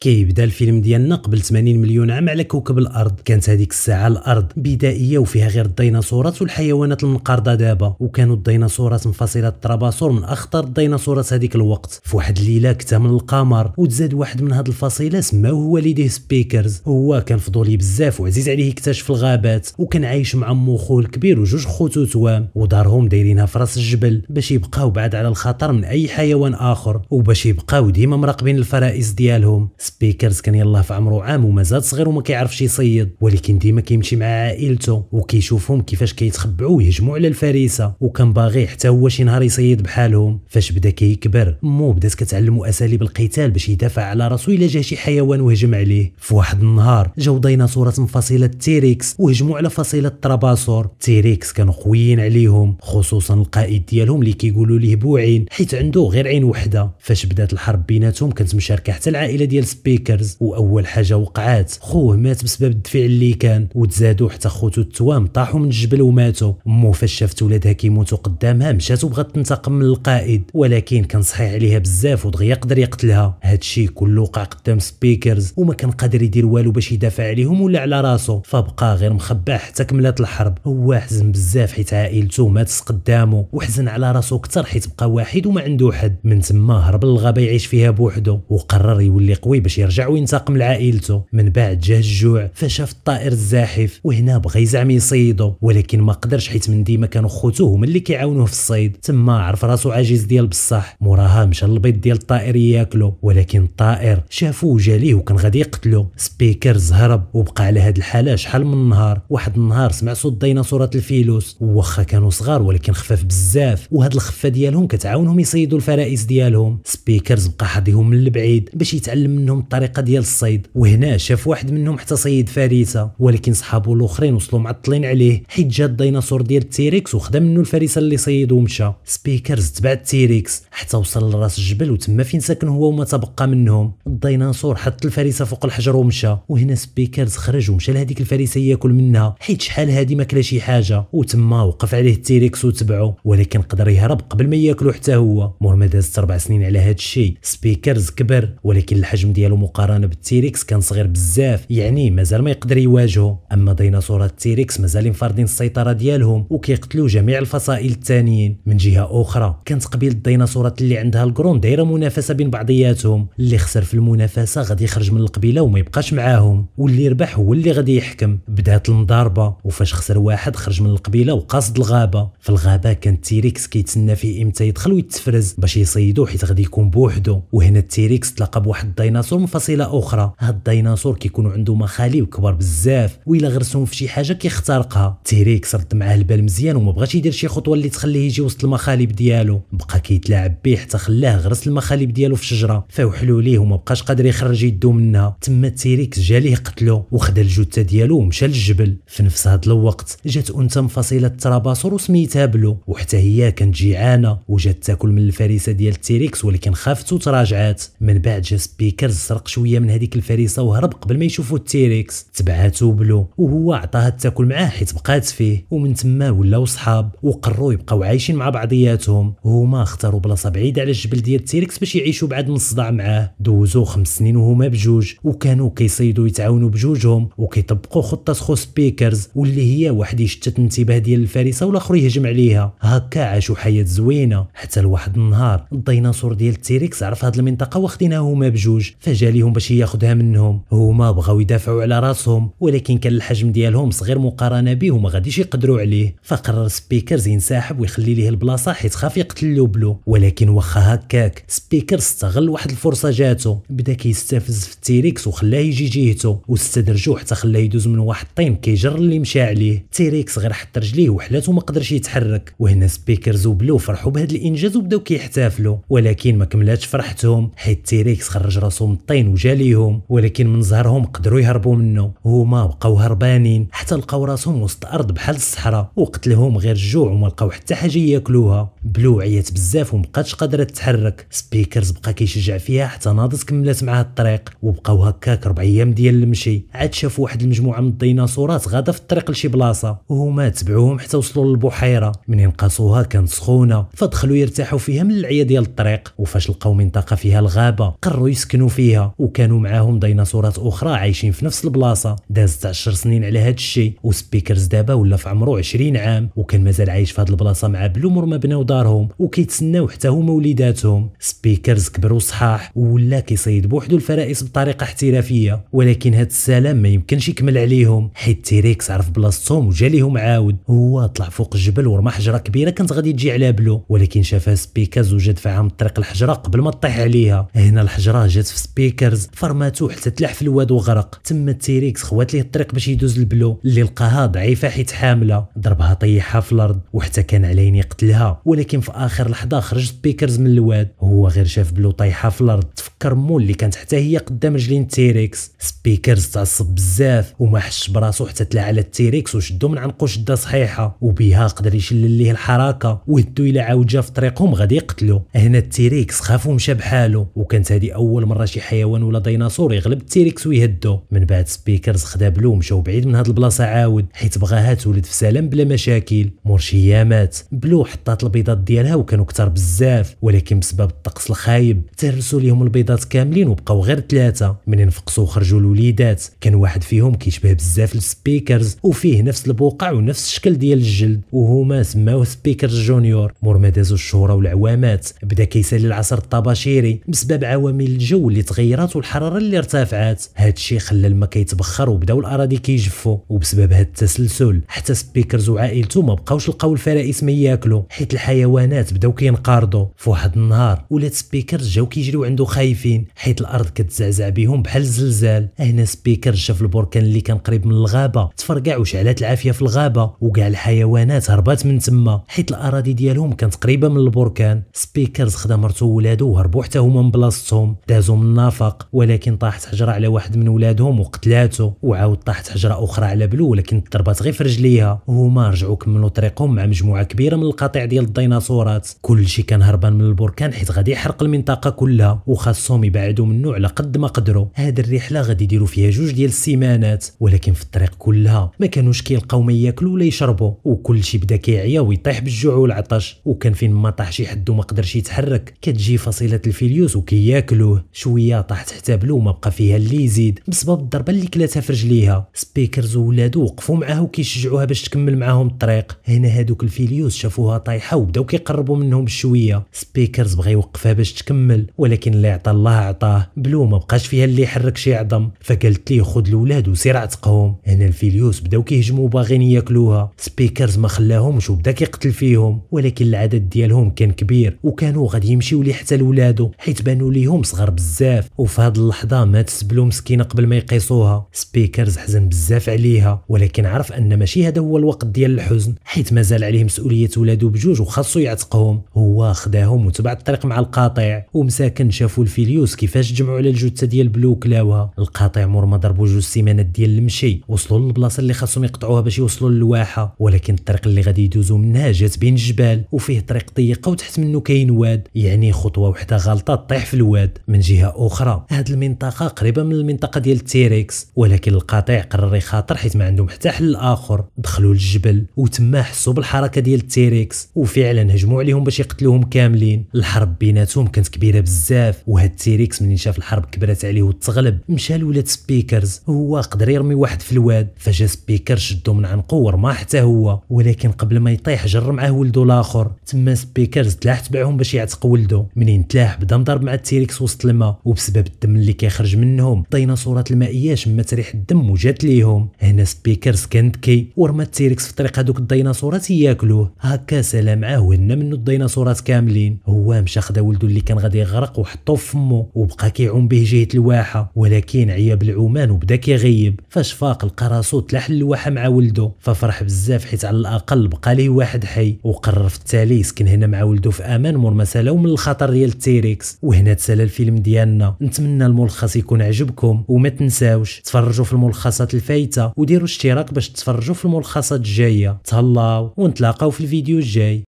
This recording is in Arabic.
كيبدا الفيلم ديالنا قبل 80 مليون عام على كوكب الارض كانت هذيك الساعه الارض بدائيه وفيها غير الديناصورات والحيوانات المنقرضه دابا وكانوا الديناصورات مفصله التراباصور من اخطر الديناصورات هذيك الوقت في واحد الليله اكتمل القمر وتزاد واحد من هاد الفصيله سماوه والديه سبيكرز هو كان فضولي بزاف وعزيز عليه اكتشف الغابات وكان عايش مع مو خوه الكبير وجوج خوتو توام ودارهم دايرينها في راس الجبل باش يبقاو بعاد على الخطر من اي حيوان اخر وباش يبقاو ديما مراقبين الفرائس ديالهم سبيكرز كان يلاه في عمرو عام ومازال صغير وما كيعرفش يصيد ولكن ديما كيمشي مع عائلته وكيشوفهم كيفاش كيتخبعوا ويهجموا على الفريسه وكان باغي حتى هو شي نهار يصيد بحالهم فاش بدا كيكبر مو بدات كتعلمو اساليب القتال باش يدافع على راسو الا جا شي حيوان وهجم عليه في واحد النهار جاو ديناصورات من فصيله تيريكس وهجموا على فصيله تراباسور تيريكس كانوا قويين عليهم خصوصا القائد ديالهم اللي كيقولوا ليه بوعين حيت عنده غير عين وحده فاش بدات الحرب بيناتهم كانت مشاركه حتى العائله ديال سبيكرز واول حاجه وقعات خوه مات بسبب الدفع اللي كان وتزادوا حتى خوتو التوام طاحوا من الجبل وماتوا مو فاش شافت ولادها كيموتوا قدامها مشات وبغات تنتقم من القائد ولكن كان صحيح عليها بزاف ودغيا يقدر يقتلها هادشي كله وقع قدام سبيكرز وما كان قادر يدير والو باش يدافع عليهم ولا على راسو فبقى غير مخبى حتى كملات الحرب هو حزن بزاف حيت عائلته ماتت قدامه وحزن على راسو اكثر حيت بقى واحد وما عنده حد من تما هرب للغابه يعيش فيها بوحدو وقرر يولي قوي باش يرجع وينتقم لعائلته من بعد جه الجوع فشاف الطائر الزاحف وهنا بغى يزعم يصيده ولكن ما قدرش حيت من ديما كانوا خوتو هما اللي كيعاونوه في الصيد تما عرف راسو عاجز ديال بصح موراها مشى البيض ديال الطائر ياكلو ولكن الطائر شافو وجا ليه وكان غادي يقتلو سبيكرز هرب وبقى على هاد الحاله شحال من نهار واحد النهار سمع صوت ديناصورات الفيلوس وخا كانوا صغار ولكن خفاف بزاف وهاد الخفه ديالهم كتعاونهم يصيدوا الفرائس ديالهم سبيكرز بقى حاضيهم من البعيد باش يتعلم منهم عندهم الطريقه ديال الصيد وهنا شاف واحد منهم حتى صيد فريسه ولكن صحابو الاخرين وصلوا معطلين عليه حيت جا الديناصور ديال التيريكس وخدا منه الفريسه اللي صيد ومشى سبيكرز تبع التيريكس حتى وصل لراس الجبل وتما فين ساكن هو وما تبقى منهم الديناصور حط الفريسه فوق الحجر ومشى وهنا سبيكرز خرج ومشى لهذيك الفريسه ياكل منها حيت شحال هادي ما كلا شي حاجه وتما وقف عليه التيريكس وتبعه ولكن قدر يهرب قبل ما ياكلو حتى هو مور ما دازت اربع سنين على هاد الشيء سبيكرز كبر ولكن الحجم ديال ديالو مقارنه بالتيريكس كان صغير بزاف يعني مازال ما يقدر يواجهه اما ديناصورات التيريكس مازال فاردين السيطره ديالهم وكيقتلوا جميع الفصائل الثانيين من جهه اخرى كانت قبيله الديناصورات اللي عندها الكرون دايره منافسه بين بعضياتهم اللي خسر في المنافسه غادي يخرج من القبيله وما يبقاش معاهم واللي ربح هو اللي غادي يحكم بدات المضاربه وفاش خسر واحد خرج من القبيله وقاصد الغابه في الغابه كان التيريكس كيتسنى فيه امتى يدخل ويتفرز باش يصيدو حيت غادي يكون بوحدو وهنا التيريكس تلاقى بواحد الديناصور ثم فصيله اخرى هاد الديناصور كيكونوا عنده مخاليو كبار بزاف والا غرسهم في شي حاجه كيخترقها تيريكس رد معاه البال مزيان وما بغاش يدير شي خطوه اللي تخليه يجي وسط المخالب ديالو بقى كيتلاعب به حتى خلاه غرس المخالب ديالو في شجره فوحلو ليه وما بقاش قادر يخرج يدو منها تما تيريكس جاليه قتلو وخدا الجثه ديالو ومشى للجبل في نفس هاد الوقت جات انثى مفصيله التراباصور وسميتها بلو وحتى هي كانت جيعانه وجات تاكل من الفريسه ديال تيريكس ولكن خافت وتراجعات من بعد جا سبيكرز سرق شويه من هذيك الفريسه وهرب قبل ما يشوفو التيريكس تبعاتو بلو وهو عطاها تاكل معاه حيت بقات فيه ومن تما ولاو صحاب وقروا يبقاو عايشين مع بعضياتهم هما اختاروا بلاصه بعيده على الجبل ديال التيريكس باش يعيشوا بعد من الصداع معاه دوزو خمس سنين وهما بجوج وكانوا كيصيدوا يتعاونوا بجوجهم وكيطبقوا خطه خو سبيكرز واللي هي واحد يشتت انتباه ديال الفريسه والاخر يهجم عليها هكا عاشوا حياه زوينه حتى لواحد النهار الديناصور ديال التيريكس عرف هاد المنطقه واخدينها هما بجوج فجاليهم باش ياخذها منهم هما بغاو يدافعوا على راسهم ولكن كان الحجم ديالهم صغير مقارنه به وما غاديش يقدروا عليه فقرر سبيكرز ينسحب ويخلي ليه البلاصه حيت خاف يقتل لوبلو ولكن واخا هكاك سبيكر استغل واحد الفرصه جاتو بدا كيستفز في تيريكس وخلاه يجي جهته واستدرجو حتى خلاه يدوز من واحد الطين كيجر اللي مشى عليه تيريكس غير حط رجليه وحلاته ما قدرش يتحرك وهنا سبيكرز وبلو فرحوا بهذا الانجاز وبداو كيحتفلوا ولكن ما كملاتش فرحتهم حيت تيريكس خرج راسو من الطين وجاليهم ولكن من زهرهم قدروا يهربوا منه هما بقاو هربانين حتى لقاو راسهم وسط ارض بحال الصحراء وقتلهم غير الجوع وما لقاو حتى حاجه ياكلوها بلو عيات بزاف ومبقاتش قادره تتحرك سبيكرز بقى كيشجع فيها حتى ناضت كملات معاه الطريق وبقاو هكاك ربع ايام ديال المشي عاد شافوا واحد المجموعه من الديناصورات غادا في الطريق لشي بلاصه وهما تبعوهم حتى وصلوا للبحيره منين قاسوها كانت سخونه فدخلوا يرتاحوا فيها من العيا ديال الطريق وفاش لقاو منطقه فيها الغابه قرروا يسكنوا فيها فيها وكانوا معاهم ديناصورات اخرى عايشين في نفس البلاصه دازت 10 سنين على هذا الشيء وسبيكرز دابا ولا في عمره 20 عام وكان مازال عايش في هذه البلاصه مع بلوم ما بناو دارهم وكيتسناو حتى هما وليداتهم سبيكرز كبروا صحاح ولا كيصيد بوحدو الفرائس بطريقه احترافيه ولكن هذا السلام ما يمكنش يكمل عليهم حيت تيريكس عرف بلاصتهم وجا ليهم عاود هو طلع فوق الجبل ورمى حجره كبيره كانت غادي تجي على بلو ولكن شافها سبيكرز وجا فيها من طريق الحجره قبل ما تطيح عليها هنا الحجره جات في سبيكرز سبيكرز فرماتو حتى تلاح في الواد وغرق تما التيريكس خوات ليه الطريق باش يدوز البلو اللي لقاها ضعيفه حيت حامله ضربها طيحها في الارض وحتى كان عليه يقتلها ولكن في اخر لحظه خرج سبيكرز من الواد وهو غير شاف بلو طايحه في الارض تفكر مول اللي كانت حتى هي قدام رجلين تيريكس سبيكرز تعصب بزاف وما حش براسو حتى تلا على التيريكس وشدو من عنقو شده صحيحه وبها قدر يشلل ليه الحركه ويدو الى عوجه في طريقهم غادي يقتلو هنا التيريكس خاف ومشى بحالو وكانت هذه اول مره شي حيوان ولا ديناصور يغلب التيريكس ويهدو من بعد سبيكرز خدا بلو مشاو بعيد من هاد البلاصه عاود حيت بغاها تولد في سلام بلا مشاكل مورشيه مات بلو حطات البيضات ديالها وكانوا كثر بزاف ولكن بسبب الطقس الخايب تهرسوا ليهم البيضات كاملين وبقاو غير ثلاثه منين نفقصوا وخرجوا الوليدات كان واحد فيهم كيشبه بزاف السبيكرز وفيه نفس البقع ونفس الشكل ديال الجلد وهما سماوه سبيكرز جونيور مور ما دازوا الشهور والعوامات بدا كيسالي العصر الطباشيري بسبب عوامل الجو اللي تغير المتغيرات والحراره اللي ارتفعت هذا الشيء خلى الماء كيتبخر وبداو الاراضي كيجفوا وبسبب هذا التسلسل حتى سبيكرز وعائلته ما بقاوش لقاو الفرائس ما ياكلوا حيت الحيوانات بداو كينقرضوا فواحد النهار ولاد سبيكرز جاو كيجريو عنده خايفين حيت الارض كتزعزع بهم بحال الزلزال هنا سبيكرز شاف البركان اللي كان قريب من الغابه تفرقع وشعلات العافيه في الغابه وكاع الحيوانات هربات من تما حيت الاراضي ديالهم كانت قريبه من البركان سبيكرز خدا مرته وولادو وهربوا حتى هما من بلاصتهم دازو من النار ما ولكن طاحت حجره على واحد من ولادهم وقتلاته وعاود طاحت حجره اخرى على بلو ولكن ضربات غير في رجليها وهما رجعوا كملوا طريقهم مع مجموعه كبيره من القطيع ديال الديناصورات كلشي كان هربان من البركان حيت غادي يحرق المنطقه كلها وخاصهم يبعدوا منه على قد ما قدروا هاد الرحله غادي يديروا فيها جوج ديال السيمانات ولكن في الطريق كلها ما كانوش كيلقاو ما ياكلوا ولا يشربوا وكلشي بدا كيعيا ويطيح بالجوع والعطش وكان فين ما طاح شي حد وما قدرش يتحرك كتجي فصيله الفيليوس وكياكلوه شويه طاحت حتى تحت بلو وما بقى فيها اللي يزيد بسبب الضربه اللي كلاتها في رجليها سبيكرز وولادو وقفوا معاه وكيشجعوها باش تكمل معاهم الطريق هنا هادوك الفيليوس شافوها طايحه وبداو كيقربوا منهم بشويه سبيكرز بغى يوقفها باش تكمل ولكن اللي عطى الله عطاه بلو ما بقاش فيها اللي يحرك شي عظم فقالت ليه خذ الولاد وسير عتقهم هنا الفيليوس بداو كيهجموا باغين ياكلوها سبيكرز ما خلاهمش وبدا كيقتل فيهم ولكن العدد ديالهم كان كبير وكانوا غادي يمشيو ليه حتى لولادو حيت بانوا ليهم صغار بزاف بزاف وفي هاد اللحظه مات سبلو مسكينه قبل ما يقيسوها سبيكرز حزن بزاف عليها ولكن عرف ان ماشي هذا هو الوقت ديال الحزن حيت مازال عليه مسؤوليه ولادو بجوج وخاصو يعتقهم هو خداهم وتبع الطريق مع القاطع ومساكن شافوا الفيليوس كيفاش جمعوا على الجثه ديال بلو كلاوها القاطع مور ما ضربوا جوج سيمانات ديال المشي وصلوا للبلاصه اللي خاصهم يقطعوها باش يوصلوا للواحه ولكن الطريق اللي غادي يدوزوا منها جات بين الجبال وفيه طريق ضيقه وتحت منه كاين واد يعني خطوه وحده غلطه طيح في الواد من جهه اخرى هذه المنطقه قريبه من المنطقه ديال التيريكس ولكن القطيع قرر يخاطر حيت ما عندهم حتى حل اخر دخلوا للجبل وتما حسوا بالحركه ديال التيريكس وفعلا هجموا عليهم باش يقتلوهم كاملين الحرب بيناتهم كانت كبيره بزاف وهاد التيريكس من شاف الحرب كبرت عليه وتغلب مشى لولاد سبيكرز هو قدر يرمي واحد في الواد فجا سبيكر شدو من عنقه ورما حتى هو ولكن قبل ما يطيح جر معاه ولدو الاخر تما سبيكرز تلاح تبعهم باش يعتق ولدو منين تلاح بدا مضرب مع التيريكس وسط الماء وبسبب الدم اللي كيخرج منهم الديناصورات المائيه شمت ريح الدم وجات ليهم هنا سبيكرز كان بكي ورمى التيركس في طريق هذوك الديناصورات ياكلوه هكا سلا معاه وهنا منه الديناصورات كاملين هو مشى خدا ولدو اللي كان غادي يغرق وحطو في فمه وبقى كيعوم به جهه الواحه ولكن عياب العومان وبدا كيغيب فاش فاق لقى راسو تلاح الواحه مع ولده ففرح بزاف حيت على الاقل بقى ليه واحد حي وقرر في التالي يسكن هنا مع ولده في امان مور ما سالاو من الخطر ديال التيركس وهنا تسالى الفيلم ديالنا نتمنى الملخص يكون عجبكم وما تنساوش تفرجوا في الملخصات الفايته وديروا اشتراك باش تفرجوا في الملخصات الجايه تهلاو ونتلاقاو في الفيديو الجاي